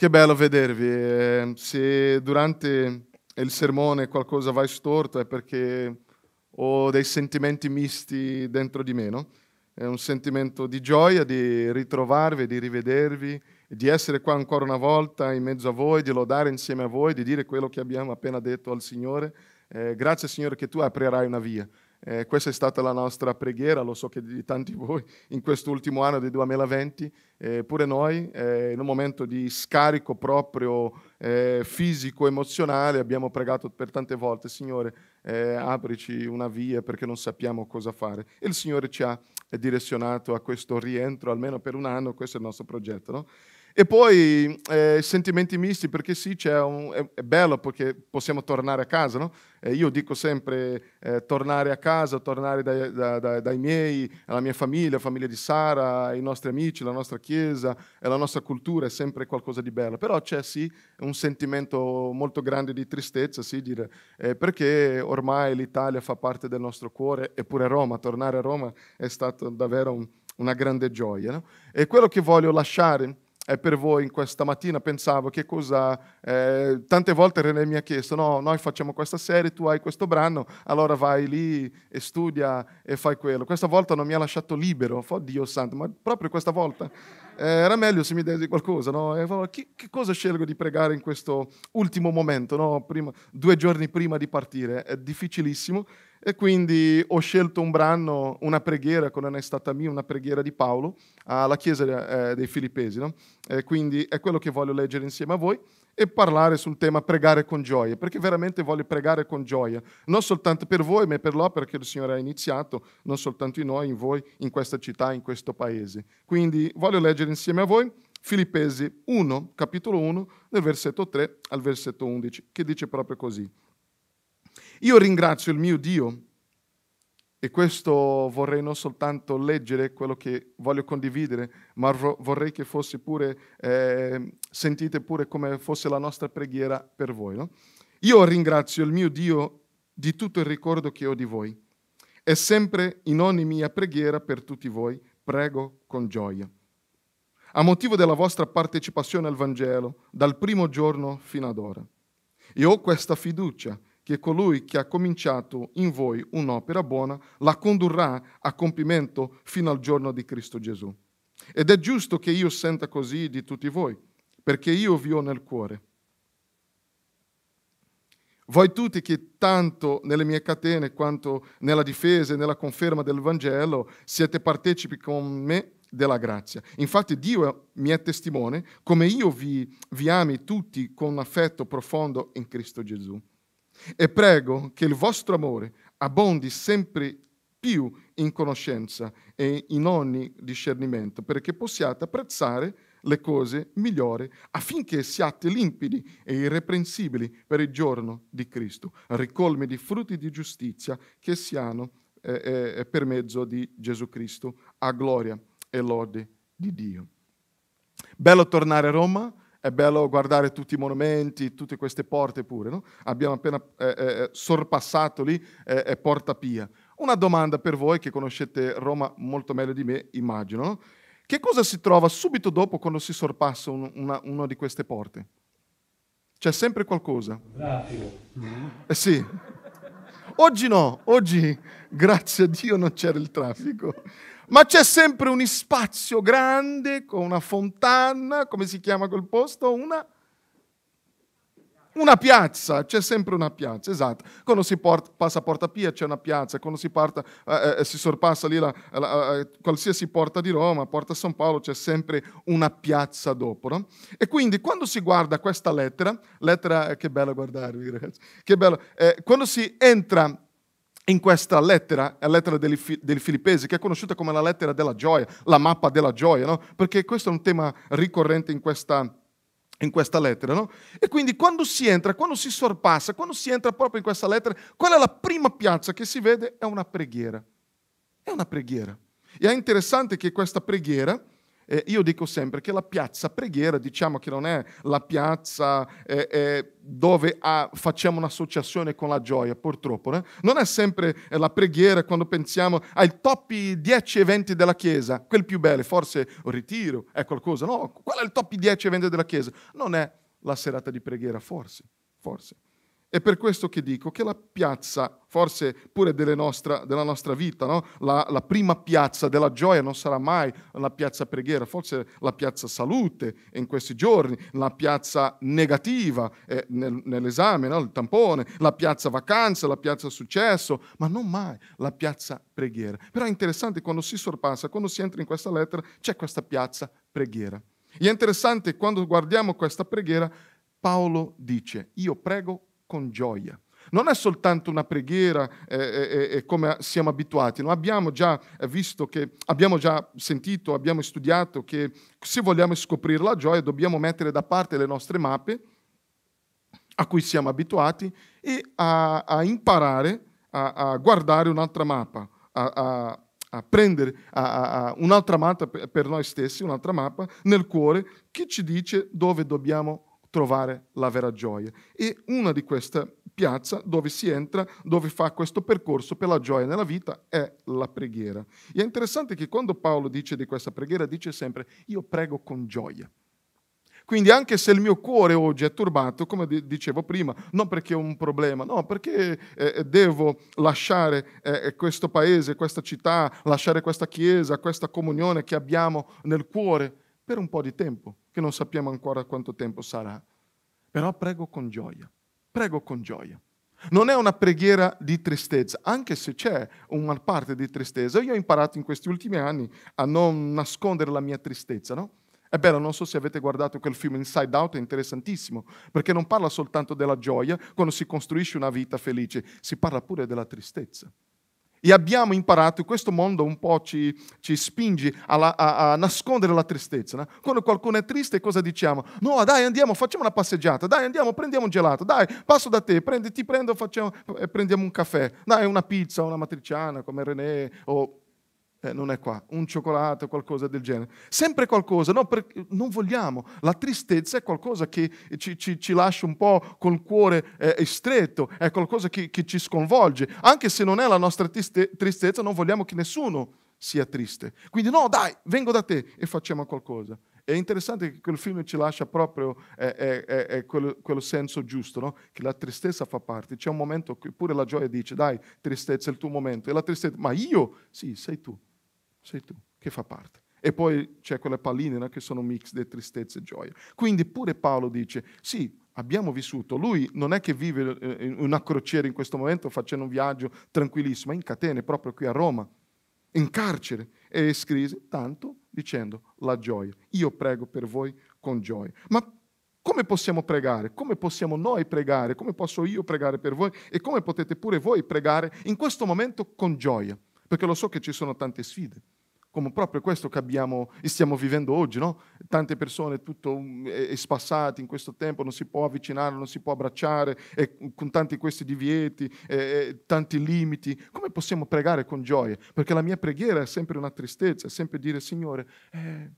Che bello vedervi. Ehm, se durante il sermone qualcosa va storto è perché ho dei sentimenti misti dentro di me, no? È un sentimento di gioia di ritrovarvi, di rivedervi, di essere qua ancora una volta in mezzo a voi, di lodare insieme a voi, di dire quello che abbiamo appena detto al Signore. Eh, grazie Signore che tu aprirai una via eh, questa è stata la nostra preghiera, lo so che di tanti di voi in quest'ultimo anno del 2020, eh, pure noi eh, in un momento di scarico proprio eh, fisico, emozionale, abbiamo pregato per tante volte, Signore, eh, aprici una via perché non sappiamo cosa fare. E il Signore ci ha direzionato a questo rientro, almeno per un anno, questo è il nostro progetto. No? E poi eh, sentimenti misti, perché sì, un, è, è, bello perché possiamo tornare a casa, no? eh, io dico sempre eh, tornare a casa, tornare dai, da, dai, miei, alla mia famiglia, alla famiglia di Sara, ai nostri amici, alla nostra chiesa, alla nostra cultura, è sempre qualcosa di bello. Però c'è sì un sentimento molto grande di tristezza, sì, dire, eh, perché ormai l'Italia fa parte del nostro cuore, eppure Roma, tornare a Roma è stata davvero un, una grande gioia. No? E quello che voglio lasciare è per voi in questa mattina, pensavo che cosa... Eh, tante volte René mi ha chiesto, no, noi facciamo questa serie, tu hai questo brano, allora vai lì e studia e fai quello. Questa volta non mi ha lasciato libero, oh Dio santo, ma proprio questa volta eh, era meglio se mi dessi qualcosa, no? E, che, che, cosa scelgo di pregare in questo ultimo momento, no? prima, due giorni prima di partire? È difficilissimo e quindi ho scelto un brano, una preghiera che non è stata mia, una preghiera di Paolo alla Chiesa eh, dei Filippesi. No? quindi è quello che voglio leggere insieme a voi e parlare sul tema pregare con gioia, perché veramente voglio pregare con gioia, non soltanto per voi, ma per l'opera che il Signore ha iniziato, non soltanto in noi, in voi, in questa città, in questo paese. Quindi voglio leggere insieme a voi Filippesi 1, capitolo 1, dal versetto 3 al versetto 11, che dice proprio così. Io ringrazio il mio Dio e questo vorrei non soltanto leggere quello che voglio condividere, ma vorrei che fosse pure, eh, sentite pure come fosse la nostra preghiera per voi. No? Io ringrazio il mio Dio di tutto il ricordo che ho di voi e sempre in ogni mia preghiera per tutti voi prego con gioia. A motivo della vostra partecipazione al Vangelo dal primo giorno fino ad ora. E ho questa fiducia che colui che ha cominciato in voi un'opera buona la condurrà a compimento fino al giorno di Cristo Gesù. Ed è giusto che io senta così di tutti voi, perché io vi ho nel cuore. Voi tutti che tanto nelle mie catene quanto nella difesa e nella conferma del Vangelo siete partecipi con me della grazia. Infatti Dio mi è testimone come io vi, vi ami tutti con affetto profondo in Cristo Gesù. E prego che il vostro amore abbondi sempre più in conoscenza e in ogni discernimento, perché possiate apprezzare le cose migliori affinché siate limpidi e irreprensibili per il giorno di Cristo, ricolmi di frutti di giustizia che siano eh, eh, per mezzo di Gesù Cristo a gloria e lode di Dio. Bello tornare a Roma è bello guardare tutti i monumenti, tutte queste porte pure, no? Abbiamo appena eh, eh, eh sorpassato lì eh, eh, Porta Pia. Una domanda per voi che conoscete Roma molto meglio di me, immagino. No? Che cosa si trova subito dopo quando si sorpassa un, una, una, di queste porte? C'è sempre qualcosa. Traffico. Eh sì. Oggi no, oggi grazie a Dio non c'era il traffico ma c'è sempre un spazio grande con una fontana, come si chiama quel posto? Una, una piazza, c'è sempre una piazza, esatto. Quando si porta, passa a Porta Pia c'è una piazza, quando si, parta, eh, eh, eh si sorpassa lì la, la, eh, qualsiasi porta di Roma, porta San Paolo, c'è sempre una piazza dopo. No? E quindi quando si guarda questa lettera, lettera, eh, che bello guardarvi ragazzi, che bello, eh, quando si entra in questa lettera, la lettera dei, Filippesi, che è conosciuta come la lettera della gioia, la mappa della gioia, no? perché questo è un tema ricorrente in questa, in questa lettera. No? E quindi quando si entra, quando si sorpassa, quando si entra proprio in questa lettera, qual è la prima piazza che si vede? È una preghiera. È una preghiera. E è interessante che questa preghiera eh, io dico sempre che la piazza preghiera, diciamo che non è la piazza eh, eh, dove ah, facciamo un'associazione con la gioia, purtroppo. No? Eh. Non è sempre la preghiera quando pensiamo ai top 10 eventi della Chiesa, quel più bello, forse un ritiro, è qualcosa. No, qual è il top 10 eventi della Chiesa? Non è la serata di preghiera, forse, forse. È per questo che dico che la piazza, forse pure nostra, della nostra vita, no? la, la, prima piazza della gioia non sarà mai la piazza preghiera, forse la piazza salute in questi giorni, la piazza negativa eh, nel, nell'esame, no? il tampone, la piazza vacanza, la piazza successo, ma non mai la piazza preghiera. Però è interessante quando si sorpassa, quando si entra in questa lettera, c'è questa piazza preghiera. E è interessante quando guardiamo questa preghiera, Paolo dice, io prego con gioia. Non è soltanto una preghiera eh, eh, eh, eh come siamo abituati, no? abbiamo già eh, visto che, abbiamo già sentito, abbiamo studiato che se vogliamo scoprire la gioia dobbiamo mettere da parte le nostre mappe a cui siamo abituati e a, a imparare a, a guardare un'altra mappa, a, a prendere un'altra mappa per noi stessi, un'altra mappa nel cuore che ci dice dove dobbiamo trovare la vera gioia. E una di queste piazze dove si entra, dove fa questo percorso per la gioia nella vita, è la preghiera. E è interessante che quando Paolo dice di questa preghiera, dice sempre, io prego con gioia. Quindi anche se il mio cuore oggi è turbato, come dicevo prima, non perché ho un problema, no, perché eh, eh devo lasciare eh, eh, questo paese, questa città, lasciare questa chiesa, questa comunione che abbiamo nel cuore, per un po' di tempo, che non sappiamo ancora quanto tempo sarà. Però prego con gioia, prego con gioia. Non è una preghiera di tristezza, anche se c'è una parte di tristezza. Io ho imparato in questi ultimi anni a non nascondere la mia tristezza, no? È bello, non so se avete guardato quel film Inside Out, è interessantissimo, perché non parla soltanto della gioia quando si costruisce una vita felice, si parla pure della tristezza. E abbiamo imparato, questo mondo un po' ci, ci spinge alla, a, a, nascondere la tristezza. No? Quando qualcuno è triste cosa diciamo? No, dai andiamo, facciamo una passeggiata, dai andiamo, prendiamo un gelato, dai passo da te, prendi, ti prendo facciamo, eh, prendiamo un caffè, dai una pizza, una matriciana come René o eh, non è qua, un cioccolato, qualcosa del genere. Sempre qualcosa, no, perché non vogliamo. La tristezza è qualcosa che ci, ci, ci lascia un po' col cuore eh, stretto, è qualcosa che, che, ci sconvolge. Anche se non è la nostra triste, tristezza, non vogliamo che nessuno sia triste. Quindi no, dai, vengo da te e facciamo qualcosa. È interessante che quel film ci lascia proprio eh, quel, quel, senso giusto, no? che la tristezza fa parte. C'è un momento che pure la gioia dice, dai, tristezza è il tuo momento. E la tristezza, ma io? Sì, sei tu sei tu che fa parte. E poi c'è quelle palline no? che sono un mix di tristezza e gioia. Quindi pure Paolo dice, sì, abbiamo vissuto. Lui non è che vive eh, una crociera in questo momento facendo un viaggio tranquillissimo, è in catene proprio qui a Roma, in carcere. E scrisse tanto dicendo la gioia. Io prego per voi con gioia. Ma come possiamo pregare? Come possiamo noi pregare? Come posso io pregare per voi? E come potete pure voi pregare in questo momento con gioia? Perché lo so che ci sono tante sfide come proprio questo che abbiamo, stiamo vivendo oggi, no? Tante persone, tutto mm, è, spassato in questo tempo, non si può avvicinare, non si può abbracciare, con tanti questi divieti, e, tanti limiti. Come possiamo pregare con gioia? Perché la mia preghiera è sempre una tristezza, è sempre dire, Signore, eh,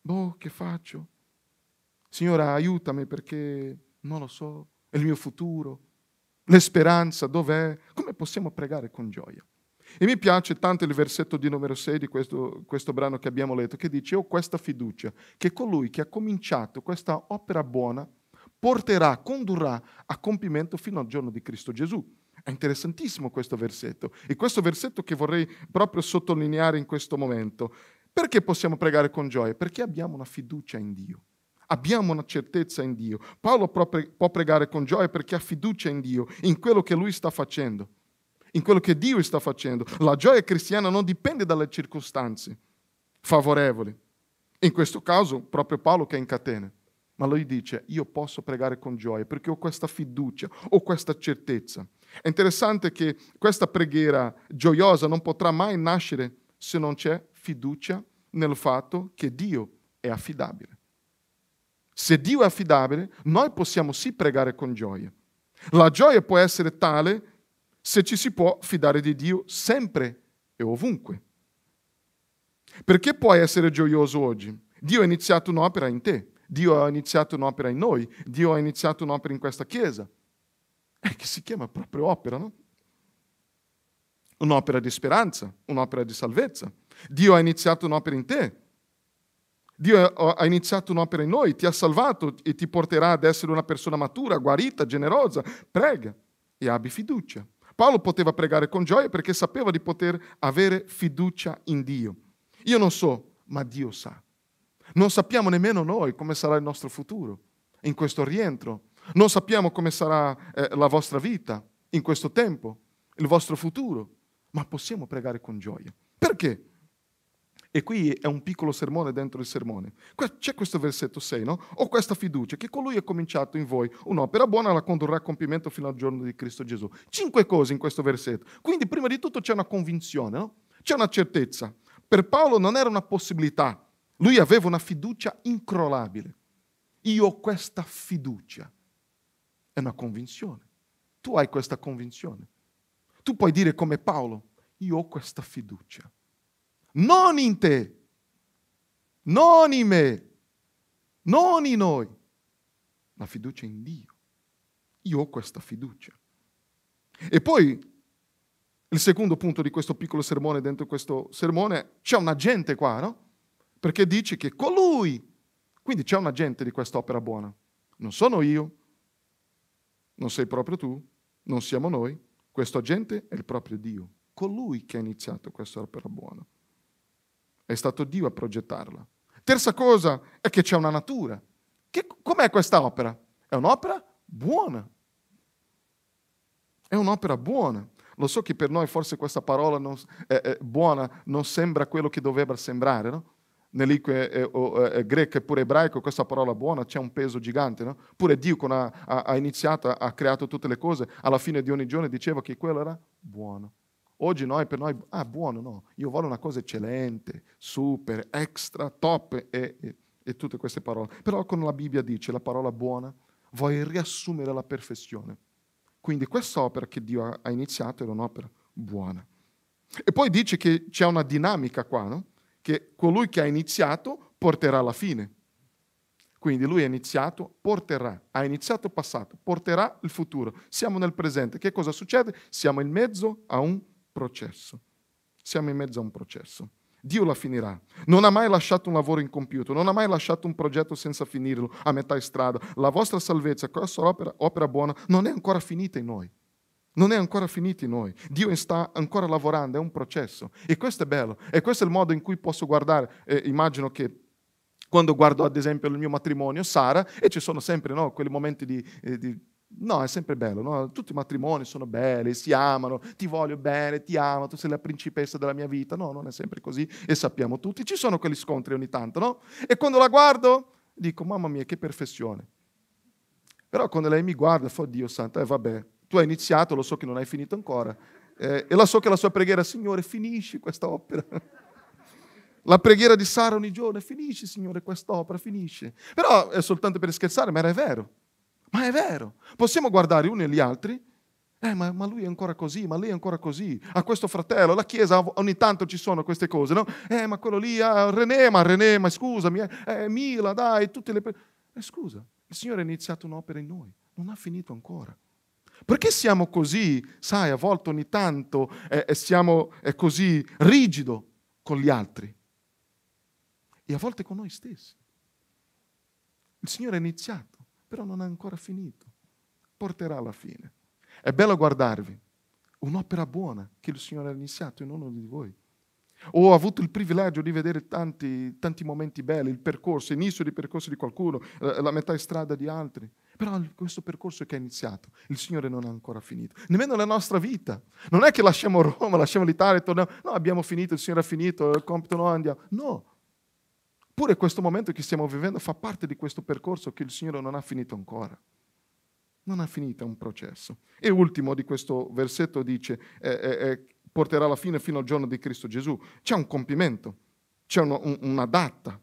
boh, che faccio? Signora, aiutami perché non lo so, è il mio futuro, l'esperanza dov'è? Come possiamo pregare con gioia? E mi piace tanto il versetto di numero 6 di questo, questo brano che abbiamo letto, che dice, ho questa fiducia, che colui che ha cominciato questa opera buona porterà, condurrà a compimento fino al giorno di Cristo Gesù. È interessantissimo questo versetto e questo versetto che vorrei proprio sottolineare in questo momento. Perché possiamo pregare con gioia? Perché abbiamo una fiducia in Dio. Abbiamo una certezza in Dio. Paolo può pregare con gioia perché ha fiducia in Dio, in quello che lui sta facendo in quello che Dio sta facendo. La gioia cristiana non dipende dalle circostanze favorevoli. In questo caso, proprio Paolo che è in catene. Ma lui dice, io posso pregare con gioia perché ho questa fiducia, ho questa certezza. È interessante che questa preghiera gioiosa non potrà mai nascere se non c'è fiducia nel fatto che Dio è affidabile. Se Dio è affidabile, noi possiamo sì pregare con gioia. La gioia può essere tale se ci si può fidare di Dio sempre e ovunque. Perché puoi essere gioioso oggi? Dio ha iniziato un'opera in te, Dio ha iniziato un'opera in noi, Dio ha iniziato un'opera in questa Chiesa. È eh, che si chiama proprio opera, no? Un'opera di speranza, un'opera di salvezza. Dio ha iniziato un'opera in te. Dio ha iniziato un'opera in noi, ti ha salvato e ti porterà ad essere una persona matura, guarita, generosa. Prega e abbi fiducia. Paolo poteva pregare con gioia perché sapeva di poter avere fiducia in Dio. Io non so, ma Dio sa. Non sappiamo nemmeno noi come sarà il nostro futuro in questo rientro. Non sappiamo come sarà eh, la vostra vita in questo tempo, il vostro futuro, ma possiamo pregare con gioia. Perché? E qui è un piccolo sermone dentro il sermone. C'è questo versetto 6, no? Ho questa fiducia che colui è cominciato in voi un'opera buona la condurrà a compimento fino al giorno di Cristo Gesù. Cinque cose in questo versetto. Quindi prima di tutto c'è una convinzione, no? C'è una certezza. Per Paolo non era una possibilità. Lui aveva una fiducia incrollabile. Io ho questa fiducia. È una convinzione. Tu hai questa convinzione. Tu puoi dire come Paolo, io ho questa fiducia non in te, non in me, non in noi. La fiducia in Dio. Io ho questa fiducia. E poi il secondo punto di questo piccolo sermone, dentro questo sermone, c'è un agente qua, no? Perché dice che colui, quindi c'è un agente di quest'opera buona. Non sono io, non sei proprio tu, non siamo noi, questo agente è il proprio Dio, colui che ha iniziato questa opera buona è stato Dio a progettarla. Terza cosa è che c'è una natura. Che, com'è questa opera? È un'opera buona. È un'opera buona. Lo so che per noi forse questa parola non, eh, eh, buona non sembra quello che dovrebbe sembrare, no? Nell'inque eh, eh, eh, greco e pure ebraico questa parola buona c'è un peso gigante, no? Pure Dio ha, ha, ha iniziato, ha creato tutte le cose, alla fine di ogni giorno diceva che quello era buono. Oggi noi, per noi, ah buono, no, io voglio una cosa eccellente, super, extra, top e, e, e tutte queste parole. Però con la Bibbia dice la parola buona vuoi riassumere la perfezione. Quindi quest'opera che Dio ha iniziato era un'opera buona. E poi dice che c'è una dinamica qua, no? che colui che ha iniziato porterà alla fine. Quindi lui ha iniziato, porterà, ha iniziato il passato, porterà il futuro. Siamo nel presente. Che cosa succede? Siamo in mezzo a un processo. Siamo in mezzo a un processo. Dio la finirà. Non ha mai lasciato un lavoro incompiuto, non ha mai lasciato un progetto senza finirlo, a metà strada. La vostra salvezza, questa opera, opera buona, non è ancora finita in noi. Non è ancora finita in noi. Dio sta ancora lavorando, è un processo. E questo è bello. E questo è il modo in cui posso guardare. Eh, immagino che quando guardo ad esempio il mio matrimonio, Sara, e ci sono sempre no, quei momenti di, eh, di No, è sempre bello, no? tutti i matrimoni sono belli, si amano, ti voglio bene, ti amo, tu sei la principessa della mia vita. No, non è sempre così e sappiamo tutti. Ci sono quegli scontri ogni tanto, no? E quando la guardo dico, mamma mia, che perfezione. Però quando lei mi guarda, fa Dio santo, eh vabbè, tu hai iniziato, lo so che non hai finito ancora. Eh, e la so che la sua preghiera, Signore, finisci questa opera. La preghiera di Sara ogni giorno, finisci, Signore, quest'opera, finisci. Però è soltanto per scherzare, ma era vero. Ma è vero, possiamo guardare uni e gli altri eh, ma, ma, lui è ancora così, ma lei è ancora così. A questo fratello, la Chiesa ogni tanto ci sono queste cose, no? Eh, ma quello lì, ah, René, ma René, ma scusami, eh, eh, Mila, dai, tutte le... Eh, scusa, il Signore ha iniziato un'opera in noi, non ha finito ancora. Perché siamo così, sai, a volte ogni tanto eh, eh siamo eh, così rigido con gli altri e a volte con noi stessi? Il Signore ha iniziato però non ha ancora finito, porterà alla fine. È bello guardarvi, un'opera buona che il Signore ha iniziato in uno di voi. Ho avuto il privilegio di vedere tanti, tanti momenti belli, il percorso, l'inizio di percorso di qualcuno, eh, la metà strada di altri. Però questo percorso che è iniziato, il Signore non ha ancora finito. Nemmeno la nostra vita. Non è che lasciamo Roma, lasciamo l'Italia e torniamo. No, abbiamo finito, il Signore ha finito, il compito non andiamo. No, Eppure questo momento che stiamo vivendo fa parte di questo percorso che il Signore non ha finito ancora. Non ha finito, è un processo. E ultimo di questo versetto dice, eh, eh, porterà la fine fino al giorno di Cristo Gesù. C'è un compimento, c'è uno, un, una data.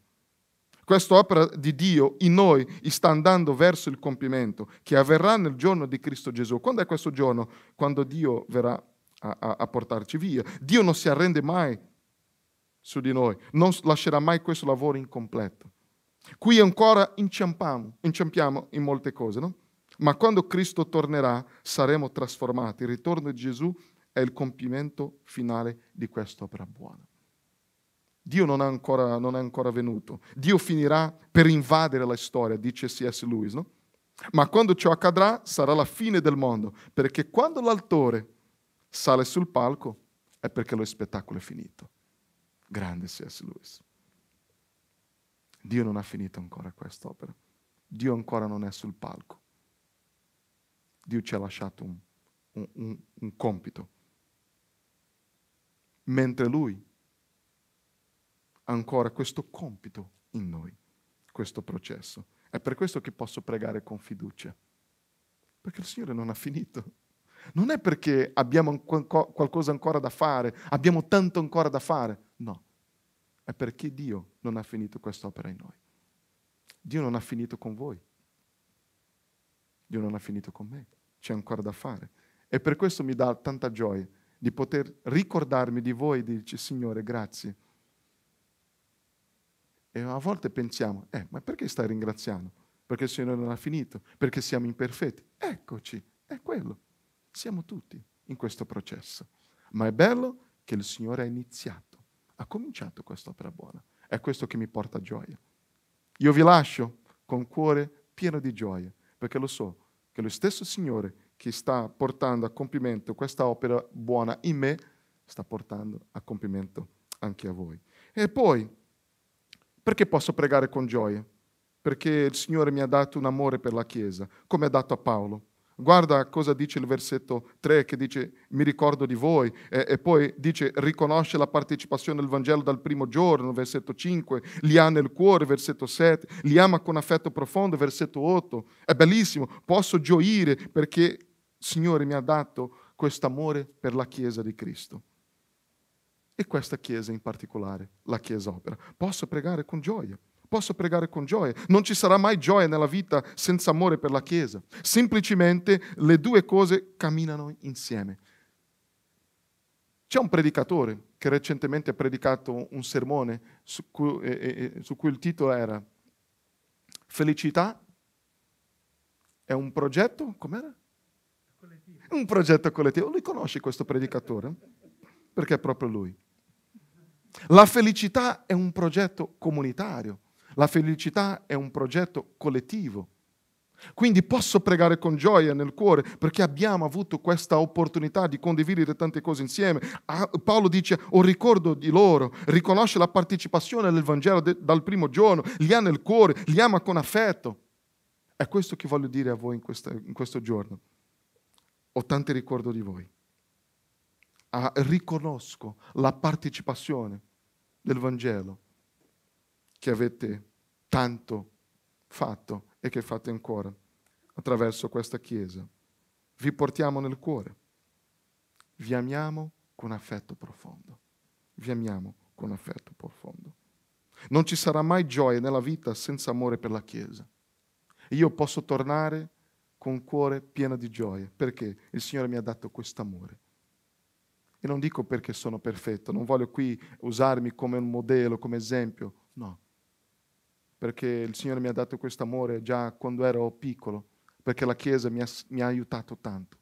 Questa opera di Dio in noi sta andando verso il compimento che avverrà nel giorno di Cristo Gesù. Quando è questo giorno? Quando Dio verrà a, a, a portarci via. Dio non si arrende mai su di noi, non lascerà mai questo lavoro incompleto. Qui ancora inciampiamo, inciampiamo in molte cose, no? Ma quando Cristo tornerà saremo trasformati. Il ritorno di Gesù è il compimento finale di quest'opera buona. Dio non è, ancora, non è ancora venuto. Dio finirà per invadere la storia, dice C.S. Lewis, no? Ma quando ciò accadrà sarà la fine del mondo, perché quando l'autore sale sul palco è perché lo spettacolo è finito. Grande C.S. Lewis. Dio non ha finito ancora quest'opera. Dio ancora non è sul palco. Dio ci ha lasciato un, un, un, un compito. Mentre Lui ha ancora questo compito in noi, questo processo. È per questo che posso pregare con fiducia. Perché il Signore non ha finito. Non è perché abbiamo qualcosa ancora da fare, abbiamo tanto ancora da fare, è perché Dio non ha finito quest'opera in noi. Dio non ha finito con voi. Dio non ha finito con me. C'è ancora da fare. E per questo mi dà tanta gioia di poter ricordarmi di voi e dirci Signore, grazie. E a volte pensiamo, eh, ma perché stai ringraziando? Perché il Signore non ha finito, perché siamo imperfetti. Eccoci, è quello. Siamo tutti in questo processo. Ma è bello che il Signore ha iniziato ha cominciato quest'opera buona. È questo che mi porta gioia. Io vi lascio con cuore pieno di gioia, perché lo so che lo stesso Signore che sta portando a compimento questa opera buona in me, sta portando a compimento anche a voi. E poi, perché posso pregare con gioia? Perché il Signore mi ha dato un amore per la Chiesa, come ha dato a Paolo. Guarda cosa dice il versetto 3 che dice mi ricordo di voi e, e, poi dice riconosce la partecipazione al Vangelo dal primo giorno, versetto 5, li ha nel cuore, versetto 7, li ama con affetto profondo, versetto 8. È bellissimo, posso gioire perché il Signore mi ha dato questo amore per la Chiesa di Cristo. E questa Chiesa in particolare, la Chiesa opera. Posso pregare con gioia posso pregare con gioia. Non ci sarà mai gioia nella vita senza amore per la Chiesa. Semplicemente le due cose camminano insieme. C'è un predicatore che recentemente ha predicato un sermone su cui, eh, eh, eh su cui il titolo era Felicità è un progetto, com'era? Collettivo. Un progetto collettivo. Lui conosce questo predicatore? Perché è proprio lui. La felicità è un progetto comunitario. La felicità è un progetto collettivo. Quindi posso pregare con gioia nel cuore perché abbiamo avuto questa opportunità di condividere tante cose insieme. Ah, Paolo dice, ho ricordo di loro, riconosce la partecipazione nel Vangelo dal primo giorno, li ha nel cuore, li ama con affetto. È questo che voglio dire a voi in, questa, in questo giorno. Ho tanti ricordo di voi. Ah, riconosco la partecipazione del Vangelo che avete tanto fatto e che fate ancora attraverso questa Chiesa. Vi portiamo nel cuore. Vi amiamo con affetto profondo. Vi amiamo con affetto profondo. Non ci sarà mai gioia nella vita senza amore per la Chiesa. Io posso tornare con un cuore pieno di gioia perché il Signore mi ha dato questo amore. E non dico perché sono perfetto, non voglio qui usarmi come un modello, come esempio, no, perché il Signore mi ha dato questo amore già quando ero piccolo, perché la Chiesa mi ha, mi ha aiutato tanto,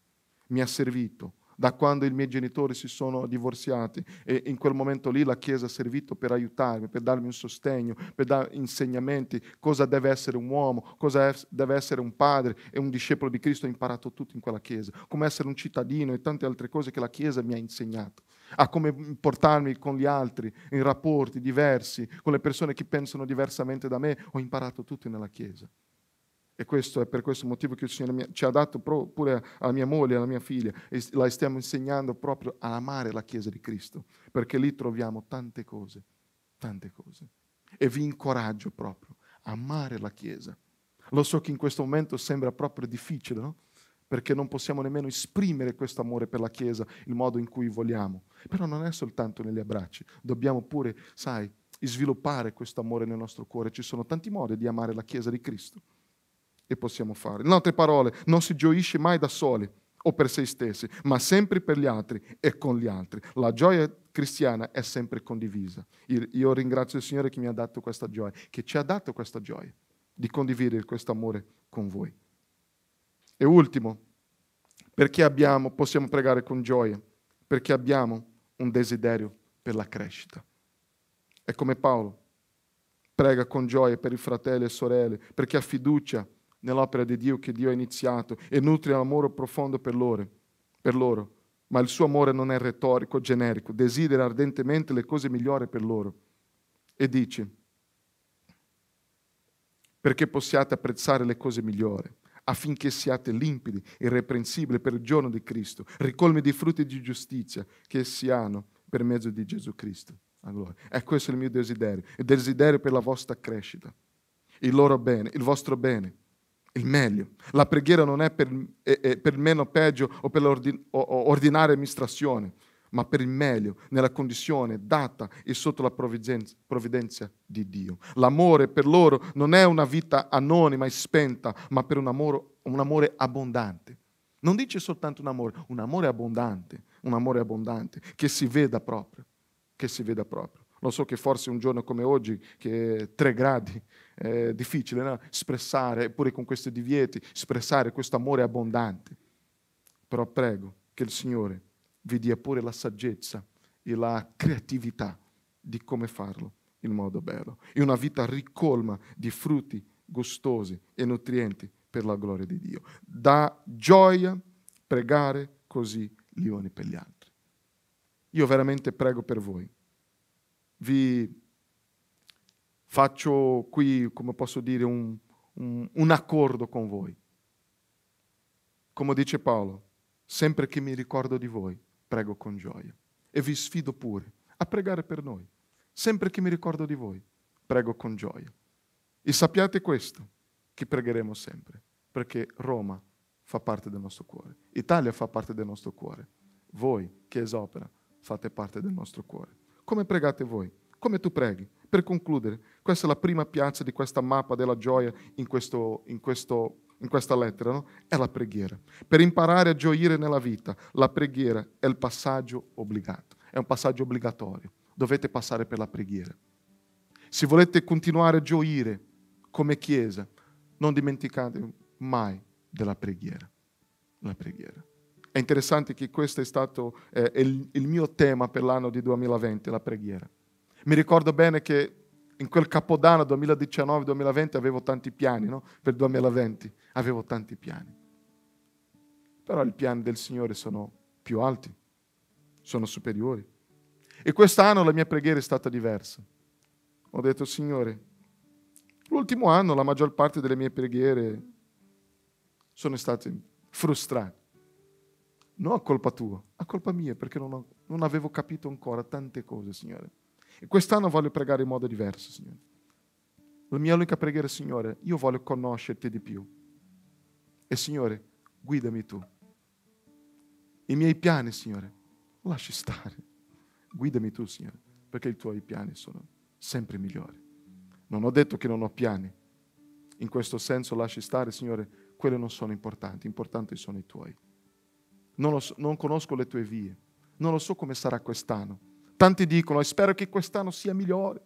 mi ha servito. Da quando i miei genitori si sono divorziati e in quel momento lì la Chiesa ha servito per aiutarmi, per darmi un sostegno, per dare insegnamenti, cosa deve essere un uomo, cosa deve essere un padre e un discepolo di Cristo, ho imparato tutto in quella Chiesa, come essere un cittadino e tante altre cose che la Chiesa mi ha insegnato a come portarmi con gli altri, in rapporti diversi, con le persone che pensano diversamente da me. Ho imparato tutto nella Chiesa. E questo è per questo motivo che il Signore ci ha dato pure alla mia moglie, alla mia figlia, e la stiamo insegnando proprio a amare la Chiesa di Cristo, perché lì troviamo tante cose, tante cose. E vi incoraggio proprio, a amare la Chiesa. Lo so che in questo momento sembra proprio difficile, no? perché non possiamo nemmeno esprimere questo amore per la Chiesa il modo in cui vogliamo. Però non è soltanto negli abbracci, dobbiamo pure, sai, sviluppare questo amore nel nostro cuore. Ci sono tanti modi di amare la Chiesa di Cristo e possiamo fare. In altre parole, non si gioisce mai da soli o per se stessi, ma sempre per gli altri e con gli altri. La gioia cristiana è sempre condivisa. Io ringrazio il Signore che mi ha dato questa gioia, che ci ha dato questa gioia di condividere questo amore con voi. E ultimo, perché abbiamo, possiamo pregare con gioia, perché abbiamo un desiderio per la crescita. È come Paolo prega con gioia per i fratelli e sorelle, perché ha fiducia nell'opera di Dio che Dio ha iniziato e nutre un amore profondo per loro, per loro. Ma il suo amore non è retorico, generico, desidera ardentemente le cose migliori per loro. E dice, perché possiate apprezzare le cose migliori affinché siate limpidi, irreprensibili per il giorno di Cristo, ricolmi di frutti di giustizia che si hanno per mezzo di Gesù Cristo. Allora, è questo il mio desiderio, il desiderio per la vostra crescita, il loro bene, il vostro bene, il meglio. La preghiera non è per, è, è per meno peggio o per l'ordinaria amministrazione, ma per il meglio, nella condizione data e sotto la provvidenza, provvidenza di Dio. L'amore per loro non è una vita anonima e spenta, ma per un amore, un amore abbondante. Non dice soltanto un amore, un amore abbondante, un amore abbondante, che si veda proprio, che si veda proprio. Lo so che forse un giorno come oggi, che è 3 gradi, è difficile no? espressare, eppure con questi divieti, espressare questo amore abbondante. Però prego che il Signore vi dia pure la saggezza e la creatività di come farlo in modo bello. E una vita ricolma di frutti gustosi e nutrienti per la gloria di Dio. Da gioia pregare così gli uni per gli altri. Io veramente prego per voi. Vi faccio qui, come posso dire, un, un, un accordo con voi. Come dice Paolo, sempre che mi ricordo di voi, prego con gioia. E vi sfido pure a pregare per noi, sempre che mi ricordo di voi, prego con gioia. E sappiate questo, che pregheremo sempre, perché Roma fa parte del nostro cuore, Italia fa parte del nostro cuore, voi, Chiesa Opera, fate parte del nostro cuore. Come pregate voi? Come tu preghi? Per concludere, questa è la prima piazza di questa mappa della gioia in questo, in questo in questa lettera, no? è la preghiera. Per imparare a gioire nella vita, la preghiera è il passaggio obbligato, è un passaggio obbligatorio. Dovete passare per la preghiera. Se volete continuare a gioire come Chiesa, non dimenticate mai della preghiera. La preghiera. È interessante che questo è stato eh, il, il mio tema per l'anno di 2020, la preghiera. Mi ricordo bene che in quel capodanno 2019-2020 avevo tanti piani no? per il 2020. Avevo tanti piani. Però i piani del Signore sono più alti, sono superiori. E quest'anno la mia preghiera è stata diversa. Ho detto, Signore, l'ultimo anno la maggior parte delle mie preghiere sono state frustrate. Non a colpa tua, a colpa mia, perché non, ho, non avevo capito ancora tante cose, Signore. E quest'anno voglio pregare in modo diverso, Signore. La mia unica preghiera, Signore, io voglio conoscerti di più. E Signore, guidami tu. I miei piani, Signore, lasci stare. Guidami tu, Signore, perché i tuoi piani sono sempre migliori. Non ho detto che non ho piani. In questo senso lasci stare, Signore, quelle non sono importanti, importanti sono i tuoi. Non, so, non conosco le tue vie, non lo so come sarà quest'anno. Tanti dicono, e spero che quest'anno sia migliore.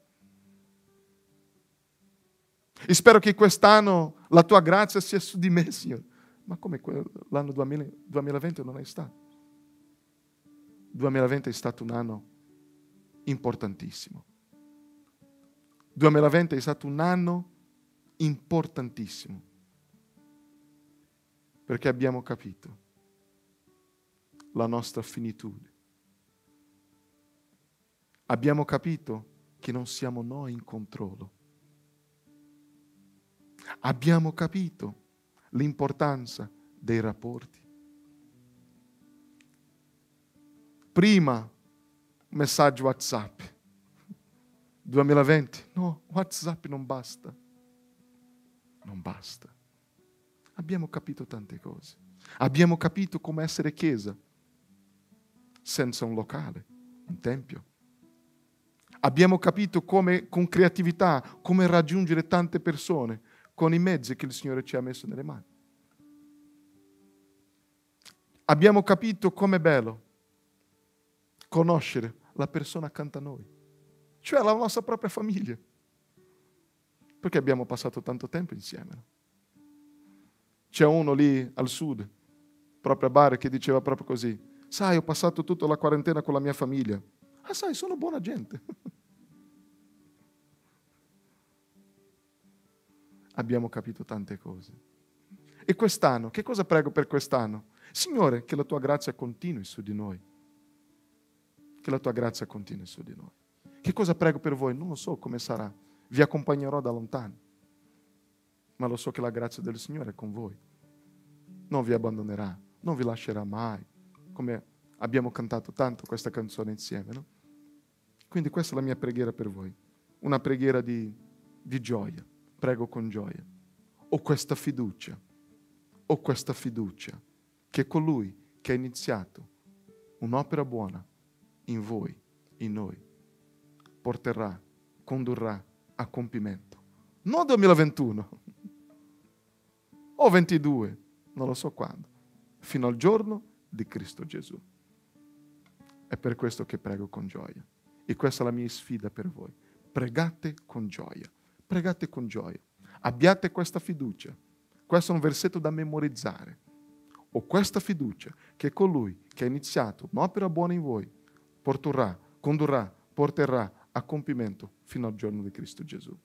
E spero che quest'anno la tua grazia sia su di me, Signore. Ma come l'anno 2020 non è stato? 2020 è stato un anno importantissimo. 2020 è stato un anno importantissimo perché abbiamo capito la nostra finitudine. Abbiamo capito che non siamo noi in controllo. Abbiamo capito l'importanza dei rapporti. Prima messaggio WhatsApp. 2020, no, WhatsApp non basta. Non basta. Abbiamo capito tante cose. Abbiamo capito come essere chiesa senza un locale, un tempio. Abbiamo capito come con creatività, come raggiungere tante persone con i mezzi che il Signore ci ha messo nelle mani. Abbiamo capito com'è bello conoscere la persona accanto a noi, cioè la nostra propria famiglia, perché abbiamo passato tanto tempo insieme. C'è uno lì al sud, proprio a Bari, che diceva proprio così, sai, ho passato tutta la quarantena con la mia famiglia. Ah, sai, sono buona gente. abbiamo capito tante cose. E quest'anno, che cosa prego per quest'anno? Signore, che la tua grazia continui su di noi. Che la tua grazia continui su di noi. Che cosa prego per voi? Non lo so come sarà. Vi accompagnerò da lontano. Ma lo so che la grazia del Signore è con voi. Non vi abbandonerà, non vi lascerà mai. Come abbiamo cantato tanto questa canzone insieme, no? Quindi questa è la mia preghiera per voi. Una preghiera di, di gioia prego con gioia. Ho questa fiducia, ho questa fiducia che colui che ha iniziato un'opera buona in voi, in noi, porterà, condurrà a compimento. Non 2021 o 22, non lo so quando, fino al giorno di Cristo Gesù. È per questo che prego con gioia. E questa è la mia sfida per voi. Pregate con gioia pregate con gioia. Abbiate questa fiducia. Questo è un versetto da memorizzare. Ho questa fiducia che colui che ha iniziato un'opera buona in voi porterà, condurrà, porterà a compimento fino al giorno di Cristo Gesù.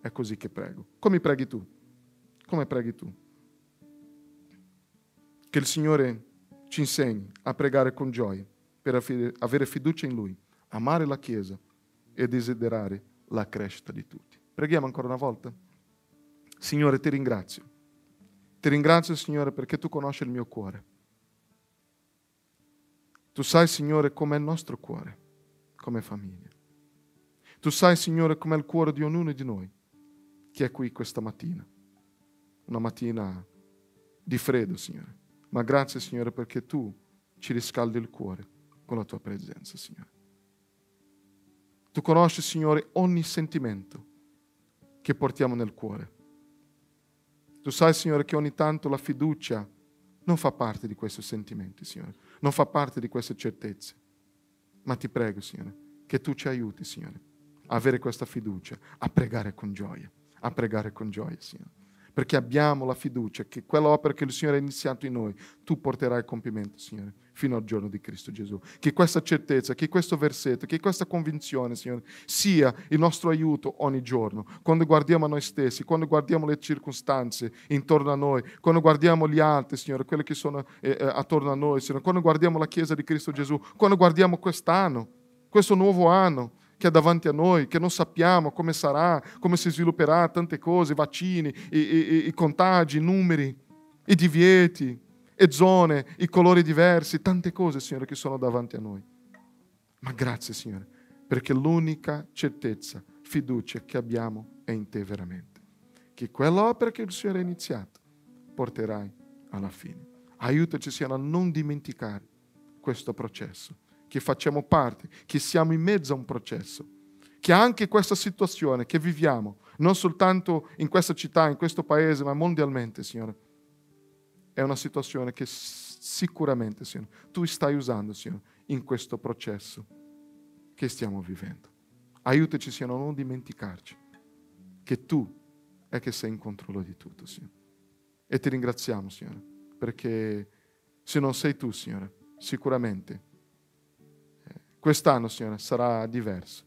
È così che prego. Come preghi tu? Come preghi tu? Che il Signore ci insegni a pregare con gioia, per avere fiducia in Lui, amare la Chiesa e desiderare la crescita di tutti. Preghiamo ancora una volta. Signore, ti ringrazio. Ti ringrazio, Signore, perché tu conosci il mio cuore. Tu sai, Signore, com'è il nostro cuore, come famiglia. Tu sai, Signore, com'è il cuore di ognuno di noi che è qui questa mattina. Una mattina di freddo, Signore. Ma grazie, Signore, perché tu ci riscaldi il cuore con la tua presenza, Signore. Tu conosci, Signore, ogni sentimento che portiamo nel cuore. Tu sai, Signore, che ogni tanto la fiducia non fa parte di questi sentimenti, Signore, non fa parte di queste certezze. Ma ti prego, Signore, che tu ci aiuti, Signore, a avere questa fiducia, a pregare con gioia, a pregare con gioia, Signore. Perché abbiamo la fiducia che quell'opera che il Signore ha iniziato in noi, tu porterai a compimento, Signore fino al giorno di Cristo Gesù. Che questa certezza, che questo versetto, che questa convinzione, Signore, sia il nostro aiuto ogni giorno, quando guardiamo a noi stessi, quando guardiamo le circostanze intorno a noi, quando guardiamo gli altri, Signore, quelli che sono eh, eh, attorno a noi, Signore, quando guardiamo la Chiesa di Cristo Gesù, quando guardiamo quest'anno, questo nuovo anno che è davanti a noi, che non sappiamo come sarà, come si svilupperà, tante cose, vaccini, i, i, i contagi, i numeri, i divieti, e zone, i colori diversi, tante cose, Signore, che sono davanti a noi. Ma grazie, Signore, perché l'unica certezza, fiducia che abbiamo è in te veramente. Che quell'opera che il Signore ha iniziato porterai alla fine. Aiutaci, Signore, a non dimenticare questo processo, che facciamo parte, che siamo in mezzo a un processo, che anche questa situazione che viviamo, non soltanto in questa città, in questo paese, ma mondialmente, Signore, è una situazione che sicuramente, Signore, tu stai usando, Signore, in questo processo che stiamo vivendo. Aiutaci, Signore, a non dimenticarci che tu è che sei in controllo di tutto, Signore. E ti ringraziamo, Signore, perché se non sei tu, Signore, sicuramente eh, quest'anno, Signore, sarà diverso.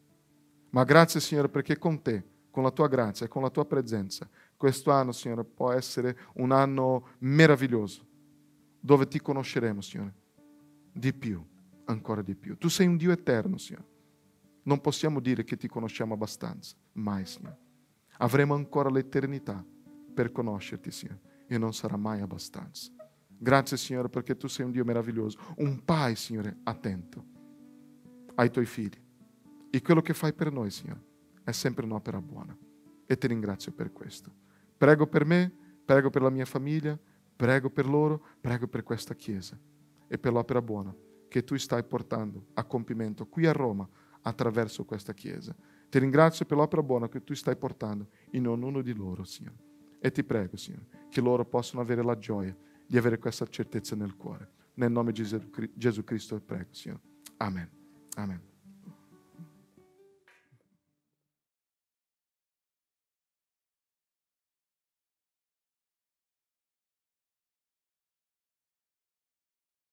Ma grazie, Signore, perché con te, con la tua grazia e con la tua presenza, questo anno, Signore, può essere un anno meraviglioso, dove ti conosceremo, Signore, di più, ancora di più. Tu sei un Dio eterno, Signore. Non possiamo dire che ti conosciamo abbastanza, mai, Signore. Avremo ancora l'eternità per conoscerti, Signore, e non sarà mai abbastanza. Grazie, Signore, perché tu sei un Dio meraviglioso, un Pai, Signore, attento ai tuoi figli. E quello che fai per noi, Signore, è sempre un'opera buona. E ti ringrazio per questo. Prego per me, prego per la mia famiglia, prego per loro, prego per questa Chiesa e per l'opera buona che tu stai portando a compimento qui a Roma attraverso questa Chiesa. Ti ringrazio per l'opera buona che tu stai portando in ognuno di loro, Signore. E ti prego, Signore, che loro possano avere la gioia di avere questa certezza nel cuore. Nel nome di Gesù Cristo prego, Signore. Amen. Amen.